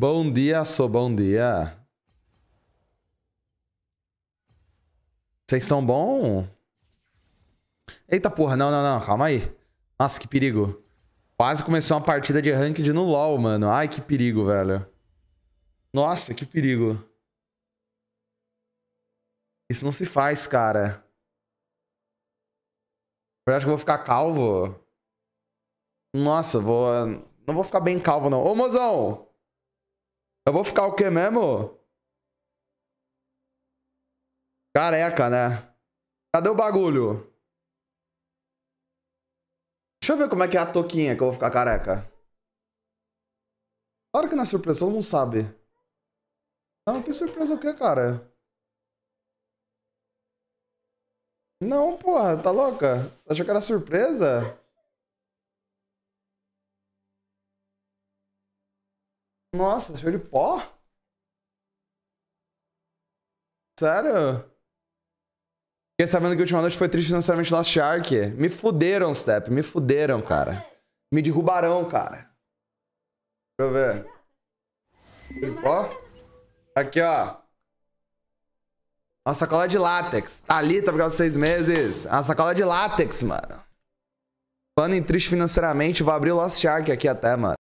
Bom dia, sou bom dia. Vocês estão bom? Eita porra, não, não, não, calma aí. Nossa, que perigo. Quase começou uma partida de ranked no LoL, mano. Ai, que perigo, velho. Nossa, que perigo. Isso não se faz, cara. Eu acho que eu vou ficar calvo. Nossa, vou... Não vou ficar bem calvo, não. Ô, mozão! Eu vou ficar o quê mesmo? Careca, né? Cadê o bagulho? Deixa eu ver como é que é a toquinha que eu vou ficar careca. Claro que não é surpresa, todo mundo sabe. Não, que surpresa o quê, cara? Não, porra, tá louca? Achou que era surpresa? Nossa, tá cheiro de pó? Sério? Fiquei sabendo que a última noite foi triste financeiramente Last Shark. Me fuderam, Step. Me fuderam, cara. Me derrubarão, cara. Deixa eu ver. Show de pó? Aqui, ó. Uma sacola de látex. Tá ali, tá obrigado seis meses. Uma sacola de látex, mano. Falando em triste financeiramente, vou abrir o Lost Shark aqui até, mano.